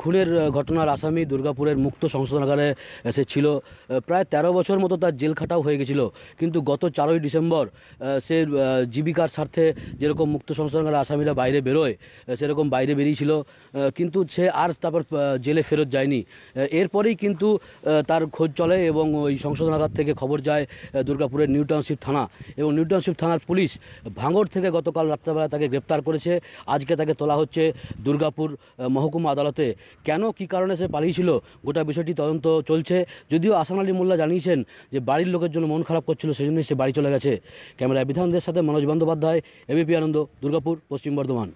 খুনের ঘটনার আসামি দুর্গাপুরের মুক্ত সংশোধনাগারে সে ছিল প্রায় ১৩ বছর মতো তার জেল খাটাও হয়ে গেছিল কিন্তু গত চারই ডিসেম্বর সে জীবিকার স্বার্থে যেরকম মুক্ত সংশোধনাগারের আসামিরা বাইরে বেরোয় সেরকম বাইরে বেরিয়েছিল কিন্তু সে আর তারপর জেলে ফেরত যায়নি এরপরেই কিন্তু তার খোঁজ চলে এবং ওই সংশোধনাগার থেকে খবর যায় দুর্গাপুরের নিউ টাউনশিপ থানা এবং নিউ টাউনশিপ থানার পুলিশ ভাঙড় থেকে গতকাল রাত্রেবেলা তাকে গ্রেপ্তার করেছে আজকে তাকে তোলা হচ্ছে দুর্গাপুর মহকুমা আদালত ভারতে কেন কি কারণে সে পালিয়েছিল গোটা বিষয়টি তদন্ত চলছে যদিও আসান আলী মোল্লা জানিয়েছেন যে বাড়ির লোকের জন্য মন খারাপ করছিল সেই জন্যই সে বাড়ি চলে গেছে ক্যামেরায় বিধানদের সাথে মনোজ বন্দ্যোপাধ্যায় এবিপি আনন্দ দুর্গাপুর পশ্চিম বর্ধমান